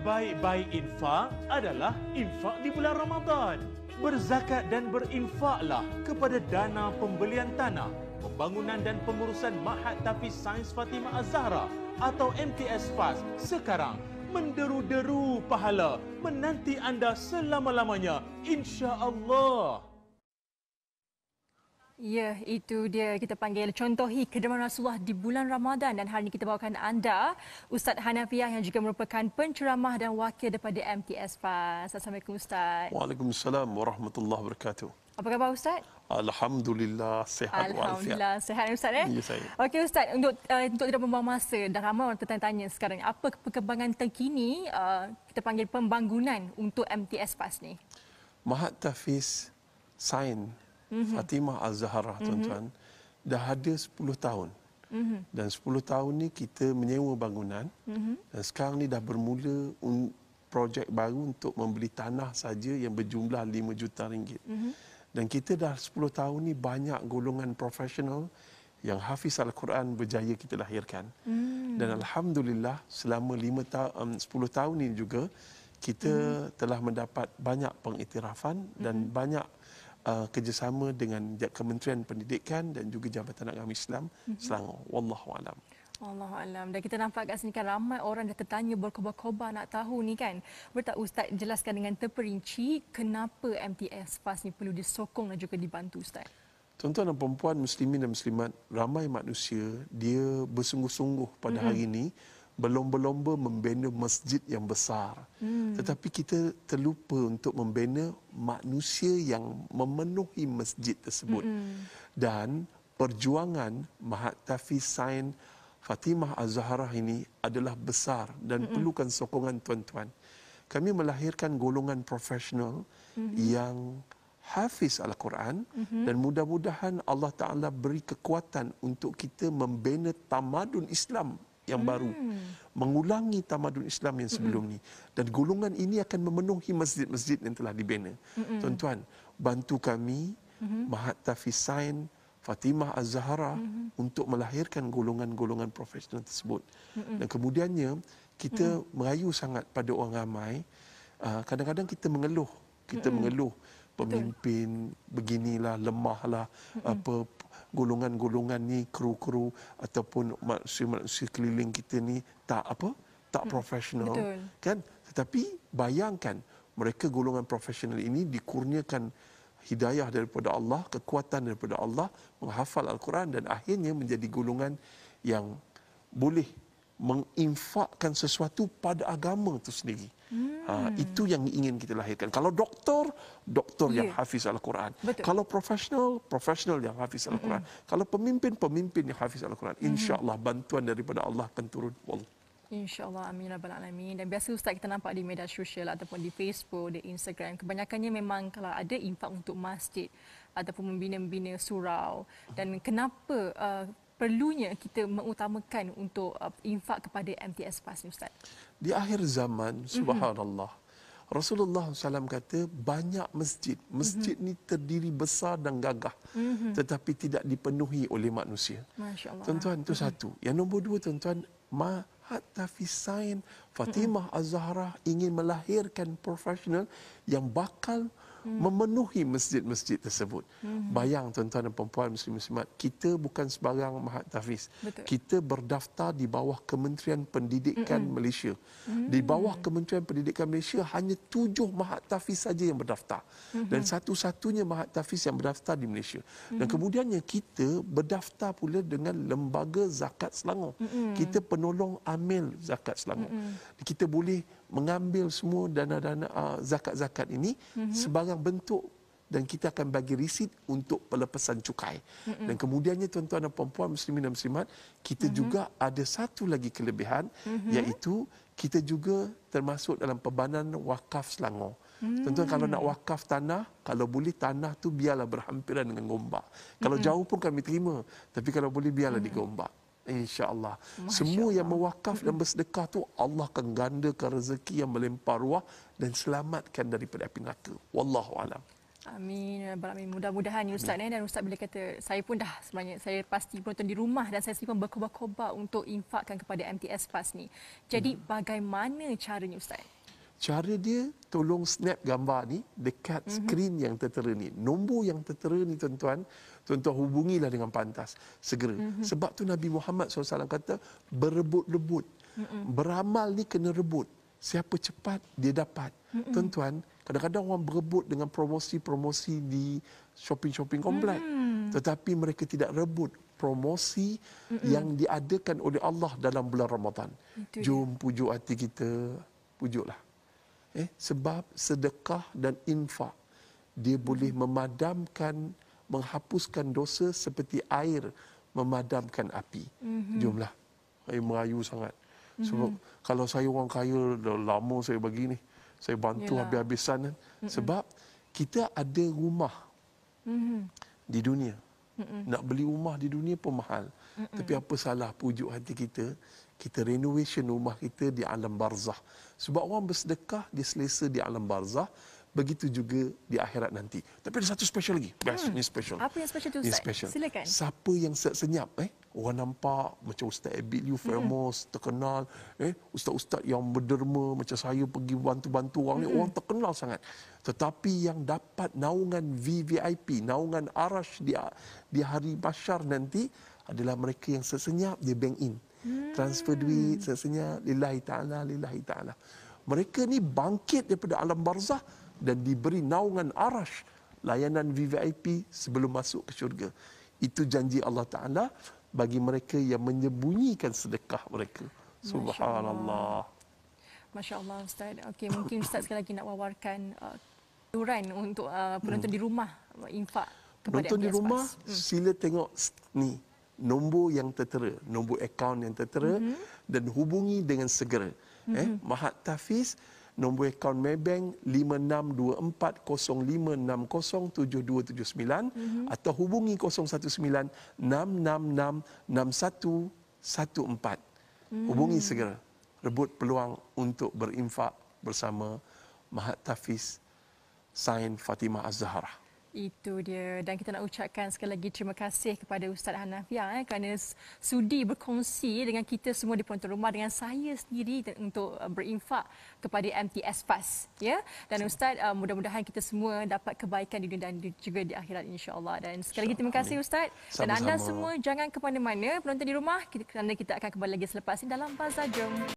sebaik-baik infak adalah infak di bulan Ramadan. Berzakat dan berinfaklah kepada dana pembelian tanah, pembangunan dan pengurusan Mahat Tafiz Sains Fatimah Az-Zahra atau MTS FAS sekarang menderu-deru pahala menanti anda selama-lamanya insya-Allah. Ya, itu dia kita panggil contohi kedermaan Rasulullah di bulan Ramadan dan hari ini kita bawakan anda Ustaz Hanafiah yang juga merupakan penceramah dan wakil daripada MTS PAS. Assalamualaikum Ustaz. Waalaikumsalam warahmatullahi wabarakatuh. Apa khabar Ustaz? Alhamdulillah sehat Alhamdulillah wa sehat ya, Ustaz eh. Ya, ya Okey Ustaz untuk uh, untuk tidak membuang masa dan ramai orang tertanya-tanya sekarang apa perkembangan terkini uh, kita panggil pembangunan untuk MTS PAS ni. Mahat Tafiz Sains mm-hmm. Fatimah Az-Zahra mm-hmm. tuan-tuan dah ada 10 tahun. Mm-hmm. Dan 10 tahun ni kita menyewa bangunan. Mm-hmm. Dan sekarang ni dah bermula un- projek baru untuk membeli tanah saja yang berjumlah 5 juta ringgit. Mm-hmm. Dan kita dah 10 tahun ni banyak golongan profesional yang hafiz al-Quran berjaya kita lahirkan. Mm-hmm. Dan alhamdulillah selama 5 ta- um, 10 tahun ni juga kita mm-hmm. telah mendapat banyak pengiktirafan dan mm-hmm. banyak uh, kerjasama dengan Kementerian Pendidikan dan juga Jabatan Agama Islam mm-hmm. Selangor. Wallahu alam. Allah alam. Dan kita nampak kat sini kan ramai orang dah tertanya berkobar-kobar nak tahu ni kan. Bertak Ustaz jelaskan dengan terperinci kenapa MTS PAS ni perlu disokong dan juga dibantu Ustaz. Tuan-tuan dan perempuan, muslimin dan muslimat, ramai manusia dia bersungguh-sungguh pada mm-hmm. hari ini berlomba-lomba membina masjid yang besar. Hmm. Tetapi kita terlupa untuk membina manusia yang memenuhi masjid tersebut. Hmm. Dan perjuangan Mahatafi Sain Fatimah Az-Zahra ini adalah besar dan hmm. perlukan sokongan tuan-tuan. Kami melahirkan golongan profesional hmm. yang hafiz al-Quran mm-hmm. dan mudah-mudahan Allah Taala beri kekuatan untuk kita membina tamadun Islam yang hmm. baru mengulangi tamadun Islam yang sebelum hmm. ni dan golongan ini akan memenuhi masjid-masjid yang telah dibina hmm. tuan-tuan bantu kami hmm. Mahatafisain Fatimah Az-Zahra hmm. untuk melahirkan golongan-golongan profesional tersebut hmm. dan kemudiannya kita hmm. merayu sangat pada orang ramai ah, kadang-kadang kita mengeluh kita hmm. mengeluh pemimpin beginilah lemahlah hmm. apa golongan-golongan ni kru-kru ataupun maksi-maksi keliling kita ni tak apa tak hmm. profesional kan tetapi bayangkan mereka golongan profesional ini dikurniakan hidayah daripada Allah kekuatan daripada Allah menghafal al-Quran dan akhirnya menjadi golongan yang boleh menginfakkan sesuatu pada agama itu sendiri. Hmm. Ha, itu yang ingin kita lahirkan. Kalau doktor, doktor yeah. yang ya. hafiz Al-Quran. Kalau profesional, profesional yang hafiz Al-Quran. Mm-hmm. Kalau pemimpin, pemimpin yang hafiz Al-Quran. Hmm. InsyaAllah bantuan daripada Allah akan turun. Wallah. InsyaAllah amin ya rabbal alamin. Dan biasa Ustaz kita nampak di media sosial ataupun di Facebook, di Instagram. Kebanyakannya memang kalau ada infak untuk masjid ataupun membina-membina surau. Dan kenapa uh, perlunya kita mengutamakan untuk uh, infak kepada MTS PAS ni ustaz. Di akhir zaman mhm. subhanallah. Mm-hmm. Rasulullah SAW kata banyak masjid. Masjid mm-hmm. ni terdiri besar dan gagah mm-hmm. tetapi tidak dipenuhi oleh manusia. Tuan-tuan itu mm-hmm. satu. Yang nombor dua tuan-tuan ma hatta Fatimah mhm. Az-Zahra ingin melahirkan profesional yang bakal hmm. memenuhi masjid-masjid tersebut. Hmm. Bayang tuan-tuan dan puan-puan muslim-muslimat, kita bukan sebarang mahat Tafiz. Kita berdaftar di bawah Kementerian Pendidikan hmm. Malaysia. Hmm. Di bawah Kementerian Pendidikan Malaysia hanya tujuh mahat Tafiz saja yang berdaftar. Hmm. Dan satu-satunya mahat Tafiz yang berdaftar di Malaysia. Hmm. Dan kemudiannya kita berdaftar pula dengan Lembaga Zakat Selangor. Hmm. Kita penolong amil Zakat Selangor. Hmm. Kita boleh mengambil semua dana-dana uh, zakat-zakat ini mm-hmm. sebarang bentuk dan kita akan bagi resit untuk pelepasan cukai. Mm-hmm. Dan kemudiannya tuan-tuan dan puan-puan muslimin dan muslimat, kita mm-hmm. juga ada satu lagi kelebihan mm-hmm. iaitu kita juga termasuk dalam perbanan wakaf Selangor. Mm-hmm. kalau nak wakaf tanah, kalau boleh tanah tu biarlah berhampiran dengan Gombak. Kalau mm-hmm. jauh pun kami terima, tapi kalau boleh biarlah mm-hmm. di Gombak. InsyaAllah. Semua Allah. yang mewakaf dan bersedekah tu Allah akan gandakan rezeki yang melempar ruah dan selamatkan daripada api neraka. Wallahu alam. Amin. Ya Amin. Mudah-mudahan ni ya Ustaz. Eh. Dan Ustaz bila kata saya pun dah sebenarnya saya pasti penonton di rumah dan saya pun berkobar-kobar untuk infakkan kepada MTS PAS ni. Jadi hmm. bagaimana caranya Ustaz? cara dia tolong snap gambar ni dekat mm-hmm. skrin yang tertera ni. Nombor yang tertera ni tuan-tuan, tuan-tuan hubungilah dengan pantas segera. Mm-hmm. Sebab tu Nabi Muhammad SAW kata berebut-rebut. Mm-hmm. Beramal ni kena rebut. Siapa cepat dia dapat. Mm-hmm. Tuan-tuan, kadang-kadang orang berebut dengan promosi-promosi di shopping-shopping komplek. Mm-hmm. Tetapi mereka tidak rebut promosi mm-hmm. yang diadakan oleh Allah dalam bulan Ramadan. Itu Jom dia. pujuk hati kita, pujuklah. Eh, sebab sedekah dan infak dia boleh memadamkan menghapuskan dosa seperti air memadamkan api. hmm Jumlah. Saya merayu sangat. Mhm. Sebab mm-hmm. kalau saya orang kaya dah lama saya bagi ni, saya bantu habis-habisan kan. mm Sebab kita ada rumah. Mm-hmm. Di dunia. Mm-mm. Nak beli rumah di dunia pun mahal. Mm-mm. Tapi apa salah pujuk hati kita? Kita renovation rumah kita di alam barzah. Sebab orang bersedekah, dia selesa di alam barzah. Begitu juga di akhirat nanti. Tapi ada satu special lagi. Guys, mm. ini special. Apa yang special tu Ustaz? Ini special. Silakan. Siapa yang senyap eh? orang nampak macam Ustaz Abid Liu famous, hmm. terkenal. Eh, Ustaz-Ustaz yang berderma macam saya pergi bantu-bantu orang ni, hmm. orang terkenal sangat. Tetapi yang dapat naungan VVIP, naungan Arash di, di hari Bashar nanti adalah mereka yang sesenyap dia bank in. Hmm. Transfer duit sesenyap, lillahi ta'ala, lillahi ta'ala. Mereka ni bangkit daripada alam barzah dan diberi naungan Arash, layanan VVIP sebelum masuk ke syurga. Itu janji Allah Ta'ala bagi mereka yang menyembunyikan sedekah mereka. Subhanallah. Masya Allah Ustaz. Okay, mungkin Ustaz sekali lagi nak wawarkan turan uh, untuk uh, penonton hmm. di rumah infak kepada Penonton di rumah, hmm. sila tengok ni nombor yang tertera, nombor akaun yang tertera mm-hmm. dan hubungi dengan segera. Mm-hmm. Eh, mhm. Mahat Tafiz, nombor akaun Maybank 56240560779 mm-hmm. atau hubungi 019666614. Mm-hmm. Hubungi segera. Rebut peluang untuk berinfak bersama Mahat Tafiz Sain Fatimah Az-Zahra. Itu dia. Dan kita nak ucapkan sekali lagi terima kasih kepada Ustaz Hanafia eh, kerana sudi berkongsi dengan kita semua di Pontu Rumah dengan saya sendiri untuk uh, berinfak kepada MTS FAS. Ya? Dan Ustaz, uh, mudah-mudahan kita semua dapat kebaikan di dunia dan juga di akhirat insyaAllah. Dan sekali lagi terima kasih Ustaz. Sama-sama. Dan anda semua jangan ke mana-mana penonton di rumah kerana kita akan kembali lagi selepas ini dalam Bazar Jom.